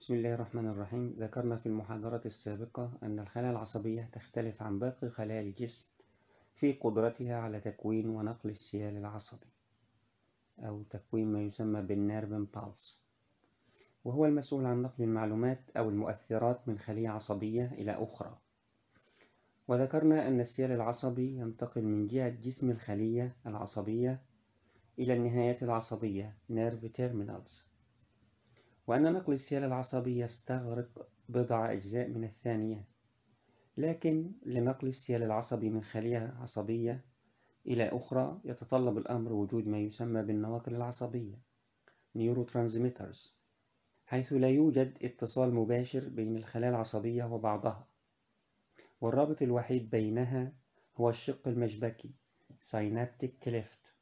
بسم الله الرحمن الرحيم ذكرنا في المحاضرة السابقة أن الخلايا العصبية تختلف عن باقي خلايا الجسم في قدرتها على تكوين ونقل السيال العصبي أو تكوين ما يسمى بالنيرف امبالس وهو المسؤول عن نقل المعلومات أو المؤثرات من خلية عصبية إلى أخرى وذكرنا أن السيال العصبي ينتقل من جهة جسم الخلية العصبية إلى النهايات العصبية nerve terminals وأن نقل السيالة العصبية يستغرق بضع أجزاء من الثانية لكن لنقل السيال العصبي من خلية عصبية إلى أخرى يتطلب الأمر وجود ما يسمى بالنواقل العصبية Neurotransmitters حيث لا يوجد اتصال مباشر بين الخلايا العصبية وبعضها والرابط الوحيد بينها هو الشق المشبكي Synaptic Cleft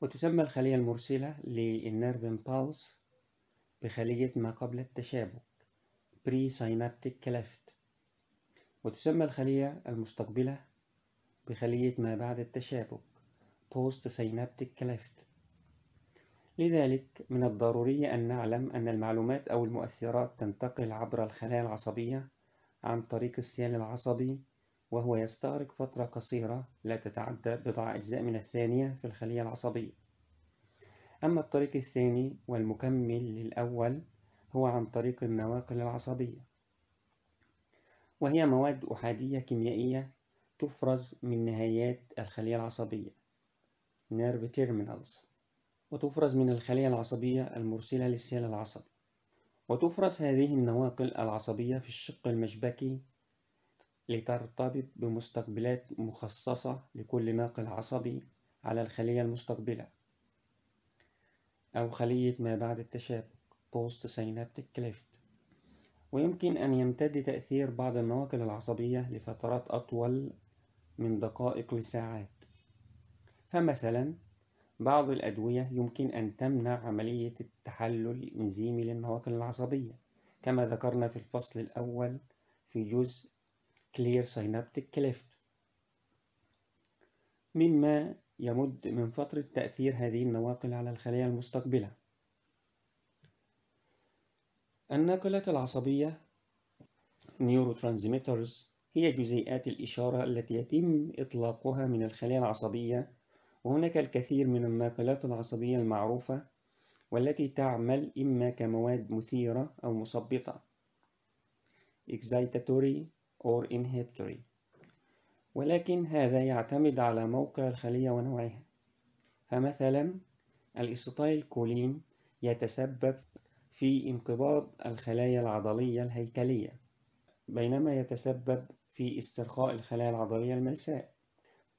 وتسمى الخلية المرسلة للنيرف امبالس بخلية ما قبل التشابك presynaptic cleft وتسمى الخلية المستقبلة بخلية ما بعد التشابك postsynaptic cleft لذلك من الضروري أن نعلم أن المعلومات أو المؤثرات تنتقل عبر الخلايا العصبية عن طريق السيال العصبي وهو يستغرق فترة قصيرة لا تتعدى بضع أجزاء من الثانية في الخلية العصبية أما الطريق الثاني والمكمل للأول هو عن طريق النواقل العصبية وهي مواد أحادية كيميائية تفرز من نهايات الخلية العصبية nerve terminals وتفرز من الخلية العصبية المرسلة للسيل العصبي وتفرز هذه النواقل العصبية في الشق المشبكي لترتبط بمستقبلات مخصصة لكل ناقل عصبي على الخلية المستقبلة أو خلية ما بعد التشابك Post Synaptic Cleft ويمكن أن يمتد تأثير بعض النواقل العصبية لفترات أطول من دقائق لساعات فمثلا بعض الأدوية يمكن أن تمنع عملية التحلل الإنزيمي للنواقل العصبية كما ذكرنا في الفصل الأول في جزء Clear Synaptic Cleft مما يمد من فترة تأثير هذه النواقل على الخلايا المستقبلة الناقلات العصبية Neurotransmitters هي جزيئات الإشارة التي يتم إطلاقها من الخلايا العصبية وهناك الكثير من الناقلات العصبية المعروفة والتي تعمل إما كمواد مثيرة أو مثبطة excitatory or inhibitory ولكن هذا يعتمد على موقع الخلية ونوعها فمثلا الإستايل كولين يتسبب في انقباض الخلايا العضلية الهيكلية بينما يتسبب في استرخاء الخلايا العضلية الملساء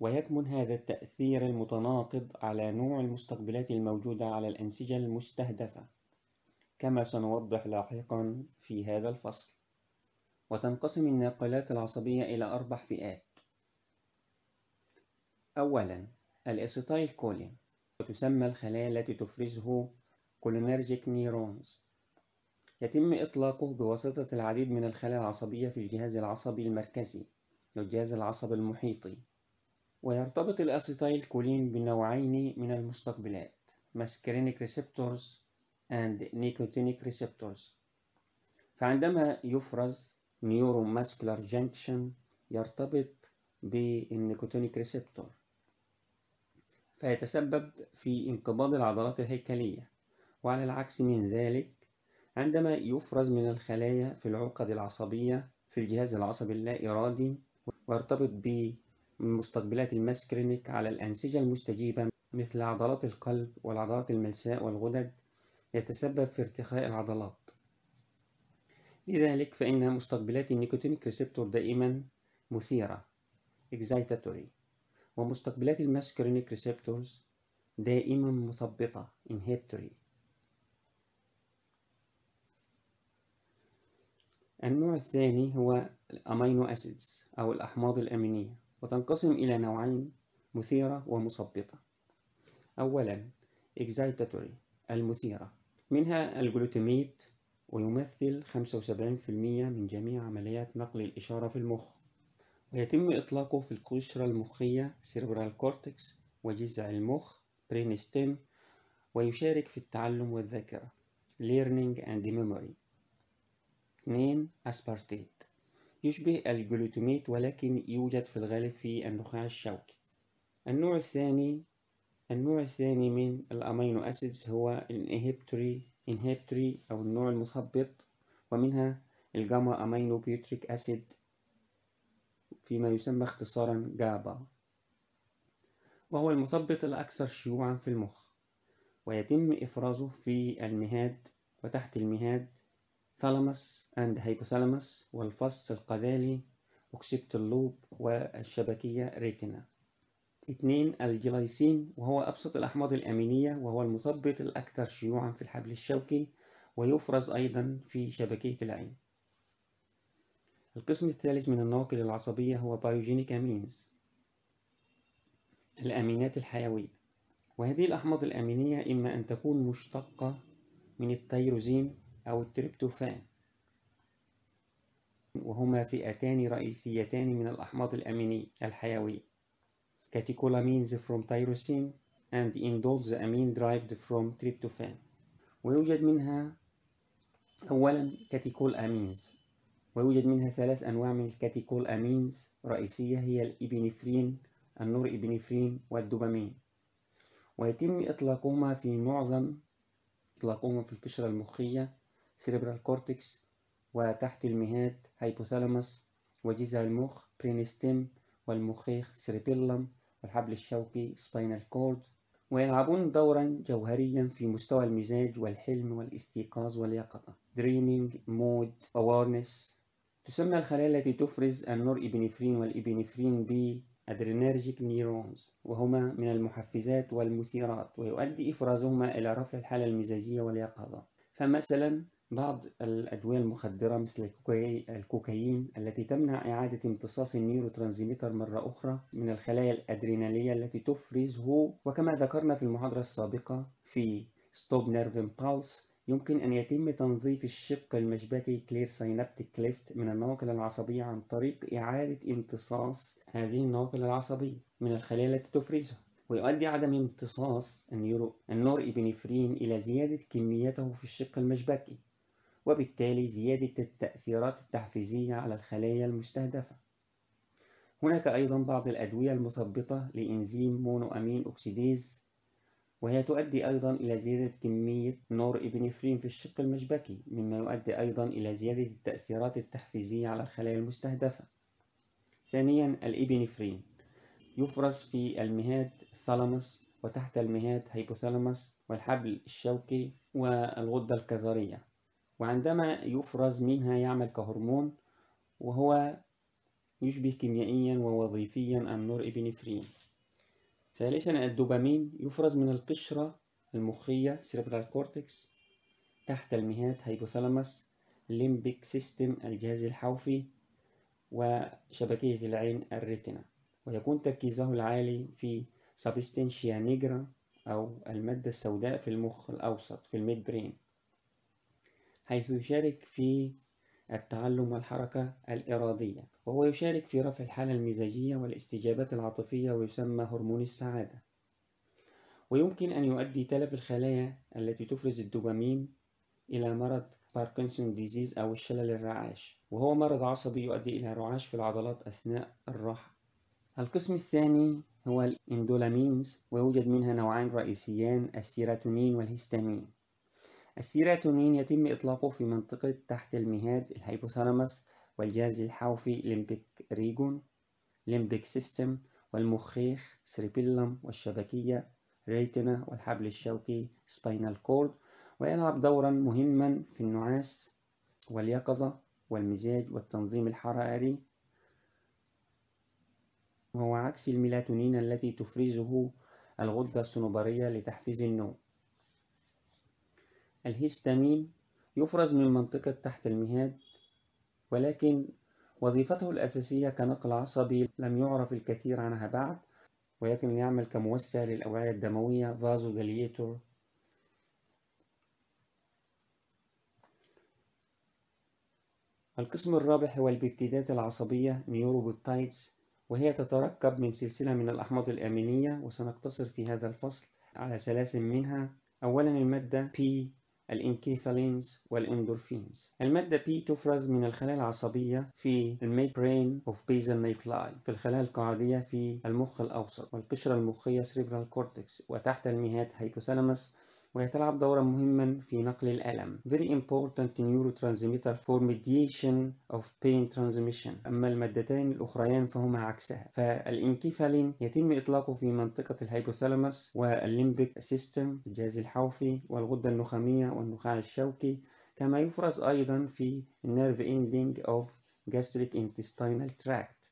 ويكمن هذا التأثير المتناقض على نوع المستقبلات الموجودة على الأنسجة المستهدفة كما سنوضح لاحقا في هذا الفصل وتنقسم الناقلات العصبية إلى أربع فئات أولا الاسيتايل كولين وتسمى الخلايا التي تفرزه كولينرجيك نيرونز يتم إطلاقه بواسطة العديد من الخلايا العصبية في الجهاز العصبي المركزي والجهاز العصبي المحيطي ويرتبط الأسيتايل كولين بنوعين من المستقبلات ماسكرينيك ريسبتورز and نيكوتينيك ريسبتورز فعندما يفرز نيورو ماسكولار جنكشن يرتبط بالنيكوتينيك ريسبتور فيتسبب في انقباض العضلات الهيكلية وعلى العكس من ذلك عندما يفرز من الخلايا في العقد العصبية في الجهاز العصبي اللا إرادي ويرتبط بمستقبلات المسكرينيك على الأنسجة المستجيبة مثل عضلات القلب والعضلات الملساء والغدد يتسبب في ارتخاء العضلات لذلك فإن مستقبلات النيكوتينيك ريسبتور دائما مثيرة excitatory ومستقبلات الماسكرينيك ريسبتورز دائما مثبطة inhibitory النوع الثاني هو الأمينو أسيدز أو الأحماض الأمينية وتنقسم إلى نوعين مثيرة ومثبطة أولا إكزايتاتوري المثيرة منها الجلوتاميت ويمثل 75% من جميع عمليات نقل الإشارة في المخ يتم إطلاقه في القشرة المخية سيربرال كورتكس وجذع المخ برين ستيم ويشارك في التعلم والذاكرة learning and memory 2 أسبارتيت يشبه الجلوتوميت ولكن يوجد في الغالب في النخاع الشوكي النوع الثاني النوع الثاني من الأمينو أسيدز هو الانهبتوري انهبتوري أو النوع المثبط ومنها الجاما أمينو بيوتريك أسيد فيما يسمى اختصارا جابا وهو المثبط الأكثر شيوعا في المخ ويتم إفرازه في المهاد وتحت المهاد ثالاموس أند هايبوثالاموس والفص القذالي أوكسيبت اللوب والشبكية ريتنا اتنين الجلايسين وهو أبسط الأحماض الأمينية وهو المثبط الأكثر شيوعا في الحبل الشوكي ويفرز أيضا في شبكية العين القسم الثالث من النواقل العصبية هو بايوجينيك أمينز الأمينات الحيوية وهذه الأحماض الأمينية إما أن تكون مشتقة من التيروزين أو التريبتوفان وهما فئتان رئيسيتان من الأحماض الأمينية الحيوية كاتيكولامينز from تيروسين and indoles amine derived from tryptophan ويوجد منها أولا كاتيكول أمينز ويوجد منها ثلاث أنواع من الكاتيكول أمينز رئيسية هي الإبنفرين النور إبنفرين والدوبامين ويتم إطلاقهما في معظم إطلاقهما في القشرة المخية سيريبرال كورتكس وتحت المهاد هايبوثالاموس وجذع المخ برينستيم والمخيخ سيريبيلم والحبل الشوكي سباينال كورد ويلعبون دورا جوهريا في مستوى المزاج والحلم والاستيقاظ واليقظة dreaming mood awareness تسمى الخلايا التي تفرز النور إبنفرين والإبنفرين أدرينرجيك نيرونز وهما من المحفزات والمثيرات ويؤدي إفرازهما إلى رفع الحالة المزاجية واليقظة فمثلا بعض الأدوية المخدرة مثل الكوكايين التي تمنع إعادة امتصاص النيوروترانزميتر مرة أخرى من الخلايا الأدرينالية التي تفرزه وكما ذكرنا في المحاضرة السابقة في ستوب نيرف امبالس يمكن أن يتم تنظيف الشق المشبكي كلير سينابتيك كليفت من النواقل العصبية عن طريق إعادة امتصاص هذه النواقل العصبية من الخلايا التي تفرزها ويؤدي عدم امتصاص النيورو النور إبنفرين إلى زيادة كميته في الشق المشبكي وبالتالي زيادة التأثيرات التحفيزية على الخلايا المستهدفة هناك أيضا بعض الأدوية المثبطة لإنزيم مونو أمين أكسيديز وهي تؤدي أيضا إلى زيادة كمية نور إبنفرين في الشق المشبكي مما يؤدي أيضا إلى زيادة التأثيرات التحفيزية على الخلايا المستهدفة ثانيا الإبنفرين يفرز في المهاد ثالاموس وتحت المهاد هيبوثالاموس والحبل الشوكي والغدة الكظرية وعندما يفرز منها يعمل كهرمون وهو يشبه كيميائيا ووظيفيا النور إبنفرين ثالثا الدوبامين يفرز من القشرة المخية سيربرال كورتكس تحت المهات هايبوثالاموس ليمبيك سيستم الجهاز الحوفي وشبكية العين الريتنا ويكون تركيزه العالي في سابستنشيا نيجرا أو المادة السوداء في المخ الأوسط في الميد برين حيث يشارك في التعلم والحركة الإرادية وهو يشارك في رفع الحالة المزاجية والاستجابات العاطفية ويسمى هرمون السعادة ويمكن أن يؤدي تلف الخلايا التي تفرز الدوبامين إلى مرض باركنسون ديزيز أو الشلل الرعاش وهو مرض عصبي يؤدي إلى رعاش في العضلات أثناء الراحة القسم الثاني هو الاندولامينز ويوجد منها نوعان رئيسيان السيراتونين والهستامين السيراتونين يتم إطلاقه في منطقة تحت المهاد الهيبوثالامس والجهاز الحوفي ليمبيك ريجون ليمبيك سيستم والمخيخ سريبيلم والشبكية ريتنا والحبل الشوكي سباينال كورد ويلعب دورا مهما في النعاس واليقظة والمزاج والتنظيم الحراري وهو عكس الميلاتونين التي تفرزه الغدة الصنوبرية لتحفيز النوم الهيستامين يفرز من منطقة تحت المهاد ولكن وظيفته الأساسية كنقل عصبي لم يعرف الكثير عنها بعد ولكن يعمل كموسع للأوعية الدموية vasodilator القسم الرابع هو البيبتيدات العصبية نيوروبيبتايدز وهي تتركب من سلسلة من الأحماض الأمينية وسنقتصر في هذا الفصل على سلاسل منها أولا المادة P الانكيثالينز والاندورفينز المادة P تفرز من الخلايا العصبية في الميدبرين اوف basal نيبلاي في الخلايا القاعدية في المخ الأوسط والقشرة المخية cerebral cortex وتحت المهات hypothalamus وهي تلعب دورا مهما في نقل الألم very important neurotransmitter for mediation of pain transmission أما المادتان الأخريان فهما عكسها فالإنكيفالين يتم إطلاقه في منطقة الهايبوثالاموس والليمبيك سيستم الجهاز الحوفي والغدة النخامية والنخاع الشوكي كما يفرز أيضا في nerve ending of gastric intestinal tract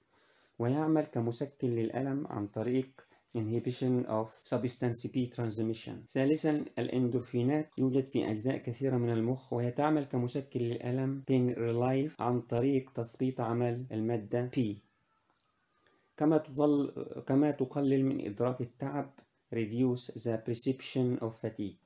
ويعمل كمسكن للألم عن طريق inhibition of substance P transmission ثالثا الاندورفينات يوجد في أجزاء كثيرة من المخ وهي تعمل كمسكن للألم pain relief عن طريق تثبيط عمل المادة P كما تظل كما تقلل من إدراك التعب reduce the perception of fatigue